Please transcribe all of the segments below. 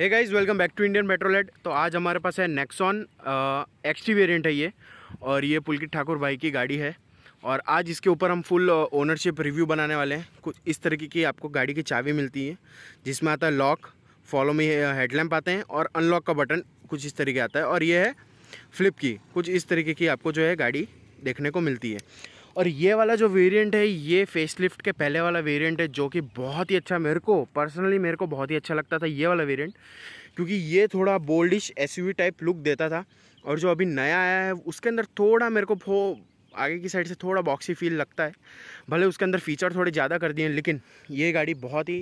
Hey guys welcome back to Indian petrolhead तो आज हमारे पास है नेक्सॉन एक्स टी वेरियंट है ये और ये पुलकित ठाकुर भाई की गाड़ी है और आज इसके ऊपर हम फुल ओनरशिप रिव्यू बनाने वाले हैं कुछ इस तरीके की आपको गाड़ी की चाबी मिलती है जिसमें आता है लॉक फॉलो में हेडलैम्प आते हैं और अनलॉक का बटन कुछ इस तरीके आता है और ये है फ्लिप की कुछ इस तरीके की आपको जो है गाड़ी देखने को मिलती है और ये वाला जो वेरिएंट है ये फेसलिफ्ट के पहले वाला वेरिएंट है जो कि बहुत ही अच्छा मेरे को पर्सनली मेरे को बहुत ही अच्छा लगता था ये वाला वेरिएंट क्योंकि ये थोड़ा बोल्डिश एस टाइप लुक देता था और जो अभी नया आया है उसके अंदर थोड़ा मेरे को फो आगे की साइड से थोड़ा बॉक्सी फील लगता है भले उसके अंदर फीचर थोड़े ज़्यादा कर दिए हैं लेकिन ये गाड़ी बहुत ही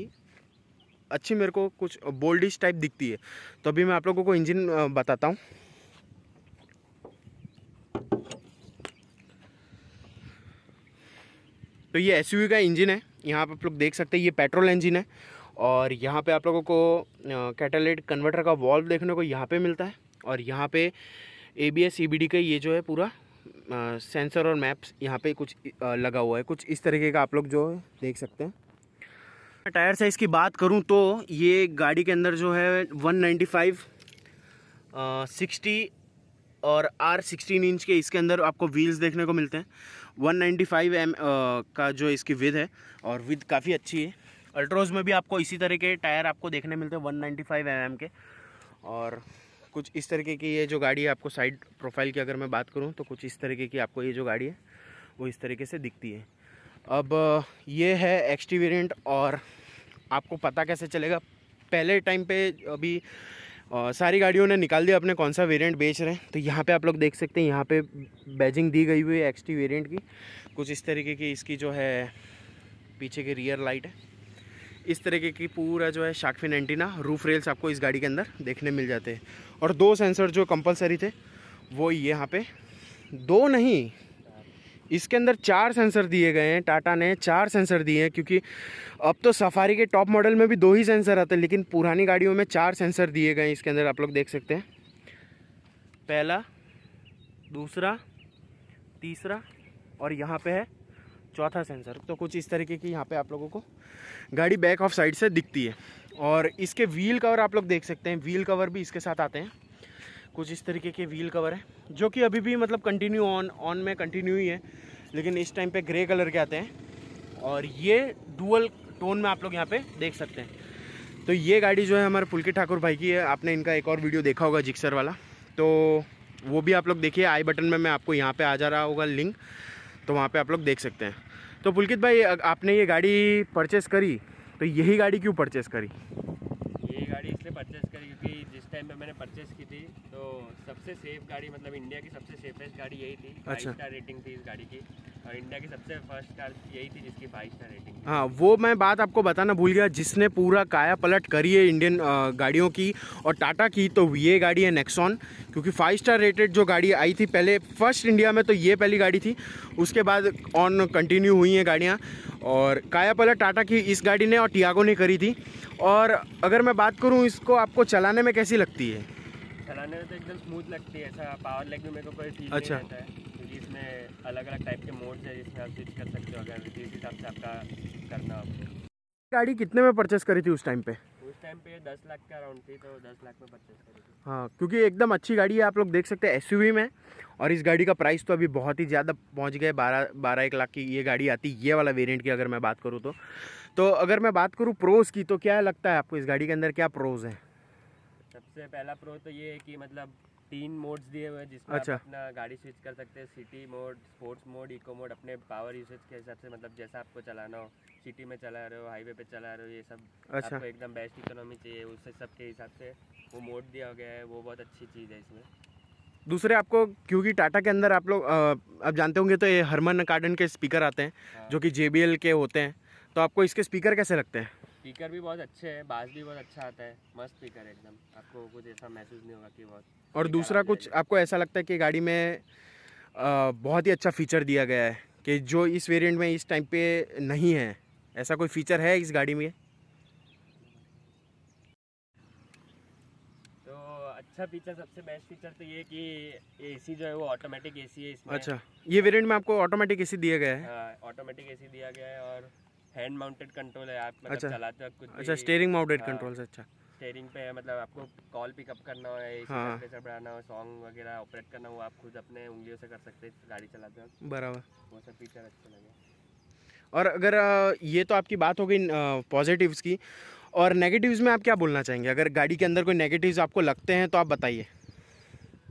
अच्छी मेरे को कुछ बोल्डिश टाइप दिखती है तो अभी मैं आप लोगों को इंजन बताता हूँ तो ये एस का इंजन है यहाँ पर आप लोग देख सकते हैं ये पेट्रोल इंजन है और यहाँ पे आप लोगों को कैटालेट कन्वर्टर का वॉल्व देखने को यहाँ पे मिलता है और यहाँ पे ए बी एस का ये जो है पूरा सेंसर और मैप्स यहाँ पे कुछ आ, लगा हुआ है कुछ इस तरीके का आप लोग जो है देख सकते हैं टायर साइज़ की बात करूँ तो ये गाड़ी के अंदर जो है 195, आ, 60 और आर सिक्सटीन इंच के इसके अंदर आपको व्हील्स देखने को मिलते हैं 195 एम का जो इसकी विद है और विद काफ़ी अच्छी है अल्ट्रोज में भी आपको इसी तरह के टायर आपको देखने मिलते हैं 195 एम के और कुछ इस तरीके की ये जो गाड़ी है आपको साइड प्रोफाइल की अगर मैं बात करूँ तो कुछ इस तरीके की आपको ये जो गाड़ी है वो इस तरीके से दिखती है अब ये है एक्सटी वेरियंट और आपको पता कैसे चलेगा पहले टाइम पे अभी और सारी गाड़ियों ने निकाल दिया अपने कौन सा वेरिएंट बेच रहे हैं तो यहाँ पे आप लोग देख सकते हैं यहाँ पे बैजिंग दी गई हुई है एक्स वेरिएंट की कुछ इस तरीके की इसकी जो है पीछे की रियर लाइट है इस तरीके की पूरा जो है शार्कफिन एंटीना रूफ रेल्स आपको इस गाड़ी के अंदर देखने मिल जाते हैं और दो सेंसर जो कंपलसरी थे वो यहाँ पर दो नहीं इसके अंदर चार सेंसर दिए गए हैं टाटा ने चार सेंसर दिए हैं क्योंकि अब तो सफारी के टॉप मॉडल में भी दो ही सेंसर आते हैं लेकिन पुरानी गाड़ियों में चार सेंसर दिए गए हैं इसके अंदर आप लोग देख सकते हैं पहला दूसरा तीसरा और यहाँ पे है चौथा सेंसर तो कुछ इस तरीके की यहाँ पे आप लोगों को गाड़ी बैक ऑफ साइड से दिखती है और इसके व्हील कवर आप लोग देख सकते हैं व्हील कवर भी इसके साथ आते हैं कुछ इस तरीके के व्हील कवर है जो कि अभी भी मतलब कंटिन्यू ऑन ऑन में कंटिन्यू ही है लेकिन इस टाइम पे ग्रे कलर के आते हैं और ये डुअल टोन में आप लोग यहाँ पे देख सकते हैं तो ये गाड़ी जो है हमारे पुलकित ठाकुर भाई की है आपने इनका एक और वीडियो देखा होगा जिक्सर वाला तो वो भी आप लोग देखिए आई बटन में मैं आपको यहाँ पर आ जा रहा होगा लिंक तो वहाँ पर आप लोग देख सकते हैं तो पुलकित भाई आपने ये गाड़ी परचेस करी तो यही गाड़ी क्यों परचेस करी परचेस करी क्योंकि जिस टाइम पे मैंने परचेस की थी तो सबसे सेफ गाड़ी मतलब इंडिया की सबसे सेफेस्ट गाड़ी यही थी अच्छा स्टार रेटिंग थी इस गाड़ी की और इंडिया की सबसे फर्स्ट कार यही थी जिसकी फाइव स्टार रेटिंग हाँ वो मैं बात आपको बताना भूल गया जिसने पूरा काया पलट करी है इंडियन गाड़ियों की और टाटा की तो ये गाड़ी है नेक्सॉन क्योंकि फाइव स्टार रेटेड जो गाड़ी आई थी पहले फर्स्ट इंडिया में तो ये पहली गाड़ी थी उसके बाद ऑन कंटिन्यू हुई हैं गाड़ियाँ और काया पलट टाटा की इस गाड़ी ने और टियागो ने करी थी और अगर मैं बात करूँ इसको आपको चलाने में कैसी लगती है चलाने में तो एकदम स्मूथ लगती है ऐसा पावर लेग में मेरे को कोई फील अच्छा है क्योंकि इसमें अलग अलग टाइप के मोड्स है जिसमें आप स्विच कर सकते हो अगर जिस हिसाब से आपका करना हो गाड़ी कितने में परचेस करी थी उस टाइम पे टाइम पे दस लाख अराउंड थी तो दस लाख में परचेज करी हाँ क्योंकि एकदम अच्छी गाड़ी है आप लोग देख सकते हैं एस में और इस गाड़ी का प्राइस तो अभी बहुत ही ज़्यादा पहुंच गए बारह बारह एक लाख की ये गाड़ी आती ये वाला वेरियंट की अगर मैं बात करूँ तो तो अगर मैं बात करूँ प्रोज़ की तो क्या लगता है आपको इस गाड़ी के अंदर क्या प्रोज़ है सबसे पहला प्रो तो ये है कि मतलब तीन मोड्स दिए हुए हैं जिसमें अच्छा। आप अपना गाड़ी स्विच कर सकते हैं city mode sports mode eco mode अपने पावर यूसेज के हिसाब से मतलब जैसा आपको चलाना हो सिटी में चला रहे हो हाईवे पे चला रहे हो ये सब अच्छा। आपको एकदम बेस्ट इकोनॉमी चाहिए उससे सब के हिसाब से वो मोड दिया गया है वो बहुत अच्छी चीज़ है इसमें दूसरे आपको क्योंकि टाटा के अंदर आप लोग आप जानते होंगे तो ये हरमन गार्डन के स्पीकर आते हैं हाँ। जो कि जे के होते हैं तो आपको इसके स्पीकर कैसे लगते हैं स्पीकर भी बहुत अच्छे हैं बास भी बहुत अच्छा आता है मस्त स्पीकर है एकदम आपको कुछ ऐसा महसूस नहीं होगा कि बहुत और दूसरा कुछ आपको ऐसा लगता है कि गाड़ी में बहुत ही अच्छा फीचर दिया गया है कि जो इस वेरिएंट में इस टाइम पे नहीं है ऐसा कोई फीचर है इस गाड़ी में तो अच्छा फीचर सबसे बेस्ट फीचर तो ये कि एसी जो है वो ऑटोमेटिक एसी है इसमें अच्छा ये वेरिएंट में आपको ऑटोमेटिक एसी दिया गया है ऑटोमेटिक हाँ, एसी दिया गया है और हैंड माउंटेड कंट्रोल है आप मतलब अच्छा, चलाते वक्त कुछ अच्छा स्टेयरिंग माउंटेड कंट्रोल से अच्छा स्टेयरिंग पे है मतलब आपको कॉल पिकअप करना हो हाँ। प्रेशर बढ़ाना हो सॉन्ग वगैरह ऑपरेट करना हो आप खुद अपने उंगलियों से कर सकते हैं गाड़ी चलाते वक्त बराबर वो सब फीचर अच्छे लगे और अगर ये तो आपकी बात हो गई पॉजिटिव्स की और नेगेटिव्स में आप क्या बोलना चाहेंगे अगर गाड़ी के अंदर कोई नेगेटिव्स आपको लगते हैं तो आप बताइए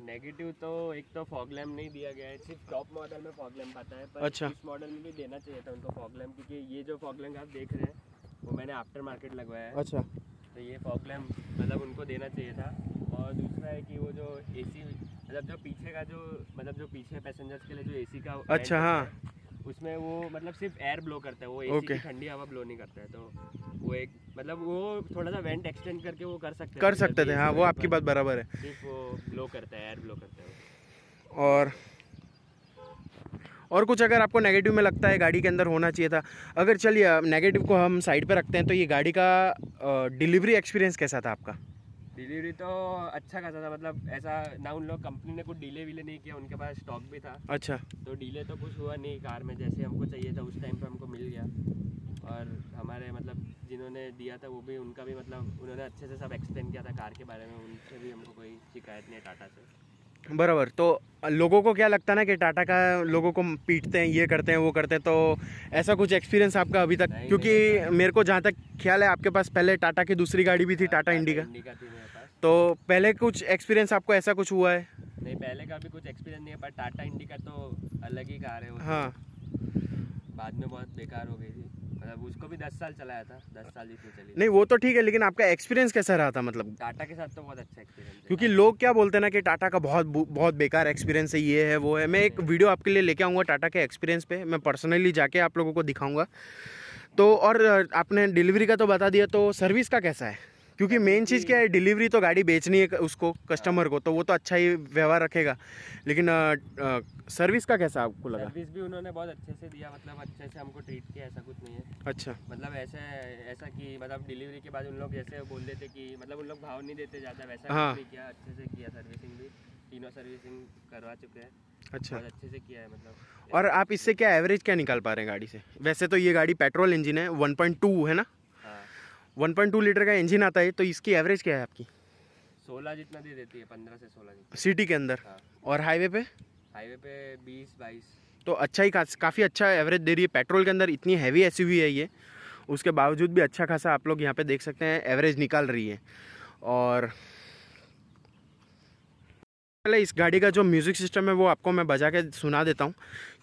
नेगेटिव तो एक तो फॉग लैम्प नहीं दिया गया है सिर्फ टॉप मॉडल में फॉग लैम्प आता है पर अच्छा। इस मॉडल में भी देना चाहिए था उनको फॉग लैम्प क्योंकि ये जो फॉग लैम्प आप देख रहे हैं वो मैंने आफ्टर मार्केट लगवाया है अच्छा तो ये फॉग लैम्प मतलब उनको देना चाहिए था और दूसरा है कि वो जो ए मतलब जो पीछे का जो मतलब जो पीछे पैसेंजर्स के लिए जो ए का अच्छा हाँ उसमें वो मतलब सिर्फ एयर ब्लो करता है वो ए की ठंडी हवा ब्लो नहीं करता है तो वो एक मतलब वो थोड़ा सा वेंट एक्सटेंड करके वो कर सकते कर सकते थे हाँ वो आपकी बात मतलब बराबर है सिर्फ वो ब्लो करता है एयर ब्लो करता है और और कुछ अगर आपको नेगेटिव में लगता है गाड़ी के अंदर होना चाहिए था अगर चलिए नेगेटिव को हम साइड पर रखते हैं तो ये गाड़ी का डिलीवरी एक्सपीरियंस कैसा था आपका डिलीवरी तो अच्छा खासा था मतलब ऐसा ना उन लोग कंपनी ने कुछ डीले विले नहीं किया उनके पास स्टॉक भी था अच्छा तो डीले तो कुछ हुआ नहीं कार में जैसे हमको चाहिए था उस टाइम पर हमको मिल गया और हमारे मतलब जिन्होंने दिया था वो भी उनका भी मतलब उन्होंने अच्छे से सब एक्सप्लेन किया था कार के बारे में उनसे भी हमको कोई शिकायत नहीं टाटा से बराबर तो लोगों को क्या लगता है ना कि टाटा का लोगों को पीटते हैं ये करते हैं वो करते हैं तो ऐसा कुछ एक्सपीरियंस आपका अभी तक नहीं, क्योंकि नहीं, मेरे को जहाँ तक ख्याल है आपके पास पहले टाटा की दूसरी गाड़ी भी थी हाँ, टाटा इंडिका तो पहले कुछ एक्सपीरियंस आपको ऐसा कुछ हुआ है नहीं पहले का भी कुछ एक्सपीरियंस नहीं है पर टाटा इंडिका तो अलग ही कार है हाँ बाद में बहुत बेकार हो गई थी मतलब उसको भी दस साल चलाया था दस साल चली नहीं वो तो ठीक है लेकिन आपका एक्सपीरियंस कैसा रहा था मतलब टाटा के साथ तो बहुत अच्छा एक्सपीरियंस क्योंकि लोग क्या बोलते हैं ना कि टाटा का बहुत बहुत बेकार एक्सपीरियंस है ये है वो है मैं एक वीडियो आपके लिए लेके आऊँगा टाटा के एक्सपीरियंस पे मैं पर्सनली जाके आप लोगों को दिखाऊंगा तो और आपने डिलीवरी का तो बता दिया तो सर्विस का कैसा है क्योंकि मेन चीज़ क्या है डिलीवरी तो गाड़ी बेचनी है उसको कस्टमर को तो वो तो अच्छा ही व्यवहार रखेगा लेकिन आ, आ, सर्विस का कैसा आपको लगा सर्विस भी उन्होंने बहुत अच्छे से दिया मतलब अच्छे से हमको ट्रीट किया ऐसा कुछ नहीं है अच्छा मतलब ऐसे ऐसा कि मतलब डिलीवरी के बाद उन लोग जैसे बोल देते कि मतलब उन लोग भाव नहीं देते ज़्यादा वैसा हाँ। भी किया अच्छे से किया सर्विसिंग भी तीनों सर्विसिंग करवा चुके हैं अच्छा अच्छे से किया है मतलब और आप इससे क्या एवरेज क्या निकाल पा रहे हैं गाड़ी से वैसे तो ये गाड़ी पेट्रोल इंजन है वन है ना 1.2 लीटर का इंजन आता है तो इसकी एवरेज क्या है आपकी सोलह जितना दे देती है पंद्रह से सोलह सिटी के अंदर हाँ। और हाईवे पे हाईवे पे बीस बाईस तो अच्छा ही काफ़ी अच्छा एवरेज दे रही है पेट्रोल के अंदर इतनी हैवी एस है ये उसके बावजूद भी अच्छा खासा आप लोग यहाँ पे देख सकते हैं एवरेज निकाल रही है और पहले इस गाड़ी का जो म्यूज़िक सिस्टम है वो आपको मैं बजा के सुना देता हूँ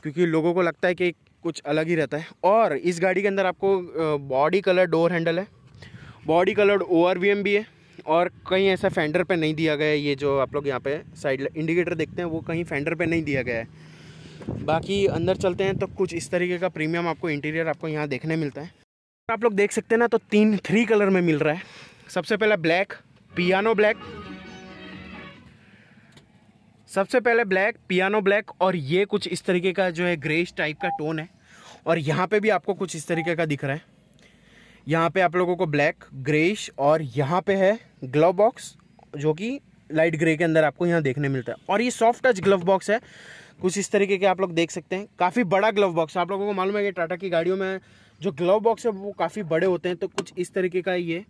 क्योंकि लोगों को लगता है कि कुछ अलग ही रहता है और इस गाड़ी के अंदर आपको बॉडी कलर डोर हैंडल है बॉडी कलर्ड ओवर भी है और कहीं ऐसा फेंडर पे नहीं दिया गया है ये जो आप लोग यहाँ पे साइड इंडिकेटर देखते हैं वो कहीं फेंडर पे नहीं दिया गया है बाकी अंदर चलते हैं तो कुछ इस तरीके का प्रीमियम आपको इंटीरियर आपको यहाँ देखने मिलता है आप लोग देख सकते हैं ना तो तीन थ्री कलर में मिल रहा है सबसे पहला ब्लैक पियानो ब्लैक सबसे पहले ब्लैक पियानो ब्लैक और ये कुछ इस तरीके का जो है ग्रेस टाइप का टोन है और यहाँ पे भी आपको कुछ इस तरीके का दिख रहा है यहाँ पे आप लोगों को ब्लैक ग्रेश और यहाँ पे है ग्लव बॉक्स जो कि लाइट ग्रे के अंदर आपको यहाँ देखने मिलता है और ये सॉफ्ट टच ग्लव बॉक्स है कुछ इस तरीके के आप लोग देख सकते हैं काफ़ी बड़ा ग्लव बॉक्स आप लोगों को मालूम है कि टाटा की गाड़ियों में जो ग्लव बॉक्स है वो काफ़ी बड़े होते हैं तो कुछ इस तरीके का ये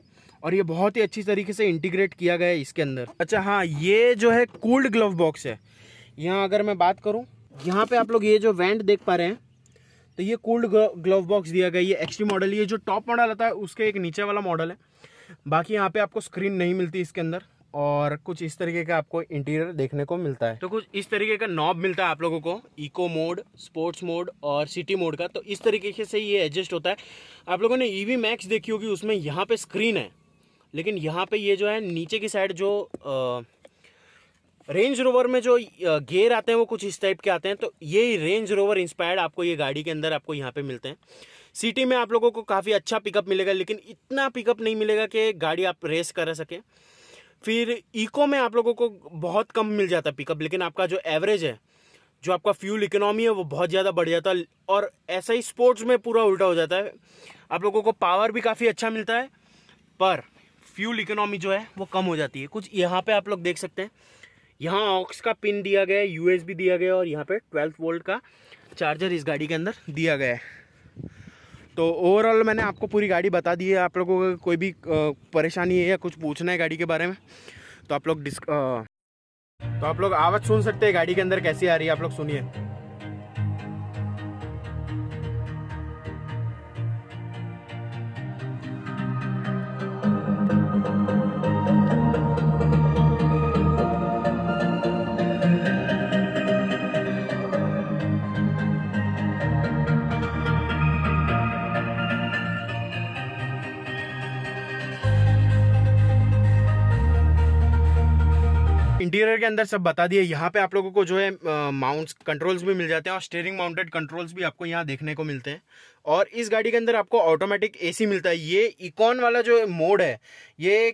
और ये बहुत ही अच्छी तरीके से इंटीग्रेट किया गया है इसके अंदर अच्छा हाँ ये जो है कूल्ड ग्लव बॉक्स है यहाँ अगर मैं बात करूँ यहाँ पे आप लोग ये जो वेंट देख पा रहे हैं तो ये कोल्ड ग्लोव बॉक्स दिया गया ये एक्सट्री मॉडल ये जो टॉप मॉडल आता है उसके एक नीचे वाला मॉडल है बाकी यहाँ पे आपको स्क्रीन नहीं मिलती इसके अंदर और कुछ इस तरीके का आपको इंटीरियर देखने को मिलता है तो कुछ इस तरीके का नॉब मिलता है आप लोगों को इको मोड स्पोर्ट्स मोड और सिटी मोड का तो इस तरीके से ये एडजस्ट होता है आप लोगों ने ईवी e मैक्स देखी होगी उसमें यहाँ पे स्क्रीन है लेकिन यहाँ पे ये जो है नीचे की साइड जो आ, रेंज रोवर में जो गेयर आते हैं वो कुछ इस टाइप के आते हैं तो ये रेंज रोवर इंस्पायर्ड आपको ये गाड़ी के अंदर आपको यहाँ पे मिलते हैं सिटी में आप लोगों को काफ़ी अच्छा पिकअप मिलेगा लेकिन इतना पिकअप नहीं मिलेगा कि गाड़ी आप रेस कर सकें फिर इको में आप लोगों को बहुत कम मिल जाता है पिकअप लेकिन आपका जो एवरेज है जो आपका फ्यूल इकोनॉमी है वो बहुत ज़्यादा बढ़ जाता है और ऐसा ही स्पोर्ट्स में पूरा उल्टा हो जाता है आप लोगों को पावर भी काफ़ी अच्छा मिलता है पर फ्यूल इकोनॉमी जो है वो कम हो जाती है कुछ यहाँ पे आप लोग देख सकते हैं यहाँ ऑक्स का पिन दिया गया है यूएसबी दिया गया और यहाँ पे 12 वोल्ट का चार्जर इस गाड़ी के अंदर दिया गया है तो ओवरऑल मैंने आपको पूरी गाड़ी बता दी है आप लोगों को कोई भी परेशानी है या कुछ पूछना है गाड़ी के बारे में तो आप लोग डिस्क तो आप लोग आवाज़ सुन सकते हैं गाड़ी के अंदर कैसी आ रही है आप लोग सुनिए इंटीरियर के अंदर सब बता दिए यहाँ पे आप लोगों को जो है माउंट्स कंट्रोल्स भी मिल जाते हैं और स्टेयरिंग माउंटेड कंट्रोल्स भी आपको यहाँ देखने को मिलते हैं और इस गाड़ी के अंदर आपको ऑटोमेटिक ए मिलता है ये इकॉन वाला जो मोड है ये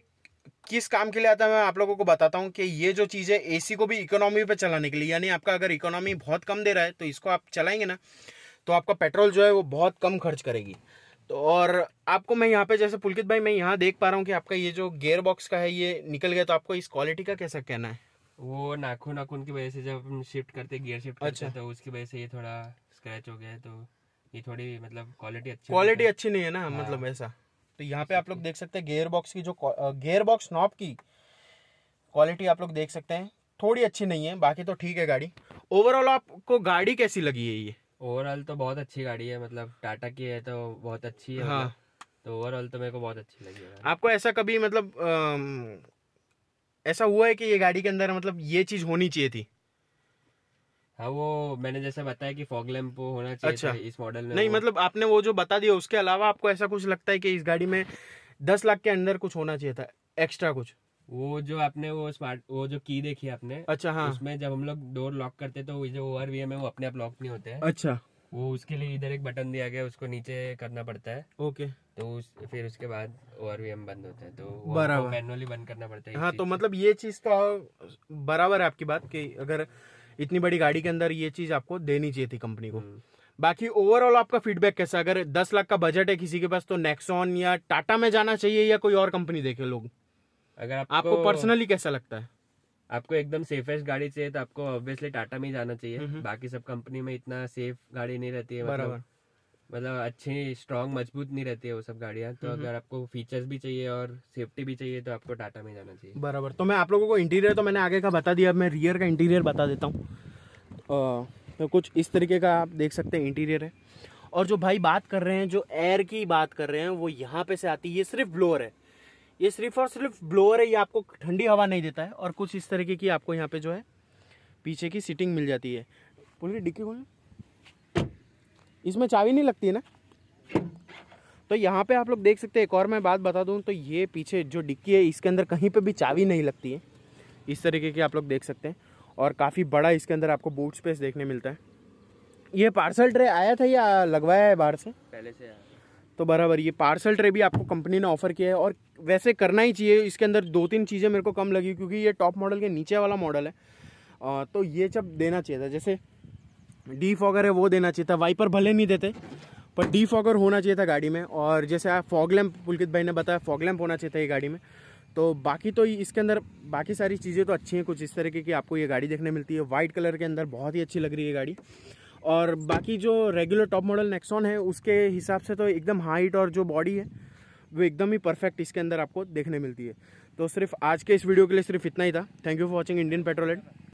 किस काम के लिए आता है मैं आप लोगों को बताता हूँ कि ये जो चीज़ है एसी को भी इकोनॉमी पे चलाने के लिए यानी आपका अगर इकोनॉमी बहुत कम दे रहा है तो इसको आप चलाएंगे ना तो आपका पेट्रोल जो है वो बहुत कम खर्च करेगी तो और आपको मैं यहाँ पे जैसे पुलकित भाई मैं यहाँ देख पा रहा हूँ कि आपका ये जो गेयर बॉक्स का है ये निकल गया तो आपको इस क्वालिटी का कैसा कहना है वो नाखून नाखून की वजह से जब हम शिफ्ट करते गियर शिफ्ट करते अच्छा। तो उसकी वजह से ये थोड़ा स्क्रैच हो गया है तो ये थोड़ी मतलब क्वालिटी अच्छी क्वालिटी अच्छी नहीं है ना हाँ। मतलब ऐसा तो यहाँ पे अच्छा, आप लोग तो देख सकते हैं गेयर बॉक्स की जो गेयर बॉक्स नॉब की क्वालिटी आप लोग देख सकते हैं थोड़ी अच्छी नहीं है बाकी तो ठीक है गाड़ी ओवरऑल आपको गाड़ी कैसी लगी है ये ओवरऑल तो बहुत अच्छी गाड़ी है मतलब टाटा की है तो बहुत अच्छी है मतलब हाँ। तो ओवरऑल तो मेरे को बहुत अच्छी लगी है आपको ऐसा कभी मतलब ऐसा हुआ है कि ये गाड़ी के अंदर मतलब ये चीज होनी चाहिए थी हाँ वो मैंने जैसे बताया कि फॉग लैम्प होना चाहिए अच्छा इस मॉडल में नहीं मतलब आपने वो जो बता दिया उसके अलावा आपको ऐसा कुछ लगता है कि इस गाड़ी में दस लाख के अंदर कुछ होना चाहिए था एक्स्ट्रा कुछ वो जो आपने वो स्मार्ट वो जो की देखी आपने अच्छा हाँ उसमें जब हम लोग डोर लॉक करते तो जो ओवर वी है वो अपने आप लॉक नहीं होते हैं अच्छा वो उसके लिए इधर एक बटन दिया गया उसको नीचे करना पड़ता है ओके तो उस फिर उसके बाद और भी हम बंद होता है तो बराबर मैनुअली बंद करना पड़ता है हाँ तो मतलब ये चीज़ तो बराबर है आपकी बात कि अगर इतनी बड़ी गाड़ी के अंदर ये चीज़ आपको देनी चाहिए थी कंपनी को हम्म। बाकी ओवरऑल आपका फीडबैक कैसा अगर दस लाख का बजट है किसी के पास तो नेक्सॉन या टाटा में जाना चाहिए या कोई और कंपनी देखे लोग अगर आपको, आपको पर्सनली कैसा लगता है आपको एकदम सेफेस्ट गाड़ी चाहिए तो आपको ऑब्वियसली टाटा में ही जाना चाहिए हम्म, हम्म। बाकी सब कंपनी में इतना सेफ गाड़ी नहीं रहती है मतलब मतलब अच्छी स्ट्रांग मजबूत नहीं रहती है वो सब गाड़ियाँ तो हम्म, हम्म। अगर आपको फीचर्स भी चाहिए और सेफ्टी भी चाहिए तो आपको टाटा में जाना चाहिए बराबर तो मैं आप लोगों को इंटीरियर तो मैंने आगे का बता दिया अब मैं रियर का इंटीरियर बता देता हूँ तो कुछ इस तरीके का आप देख सकते हैं इंटीरियर है और जो भाई बात कर रहे हैं जो एयर की बात कर रहे हैं वो यहाँ पे से आती है ये सिर्फ ब्लोअर है ये सिर्फ और सिर्फ ब्लोअर है ये आपको ठंडी हवा नहीं देता है और कुछ इस तरीके की आपको यहाँ पे जो है पीछे की सीटिंग मिल जाती है बोलिए डिक्की बोलिए इसमें चाबी नहीं लगती है ना तो यहाँ पे आप लोग देख सकते हैं एक और मैं बात बता दूँ तो ये पीछे जो डिक्की है इसके अंदर कहीं पे भी चाबी नहीं लगती है इस तरीके की आप लोग देख सकते हैं और काफ़ी बड़ा इसके अंदर आपको बूट स्पेस देखने मिलता है ये पार्सल ट्रे आया था या लगवाया है बाहर से पहले से तो बराबर ये पार्सल ट्रे भी आपको कंपनी ने ऑफ़र किया है और वैसे करना ही चाहिए इसके अंदर दो तीन चीज़ें मेरे को कम लगी क्योंकि ये टॉप मॉडल के नीचे वाला मॉडल है तो ये जब देना चाहिए था जैसे डी फॉगर है वो देना चाहिए था वाइपर भले नहीं देते पर डी फॉगर होना चाहिए था गाड़ी में और जैसे आप फॉग लैम्प पुलकित भाई ने बताया फॉग लैम्प होना चाहिए था ये गाड़ी में तो बाकी तो इसके अंदर बाकी सारी चीज़ें तो अच्छी हैं कुछ इस तरीके की आपको ये गाड़ी देखने मिलती है वाइट कलर के अंदर बहुत ही अच्छी लग रही है गाड़ी और बाकी जो रेगुलर टॉप मॉडल नेक्सॉन है उसके हिसाब से तो एकदम हाइट और जो बॉडी है वो एकदम ही परफेक्ट इसके अंदर आपको देखने मिलती है तो सिर्फ आज के इस वीडियो के लिए सिर्फ इतना ही था thank you for watching Indian and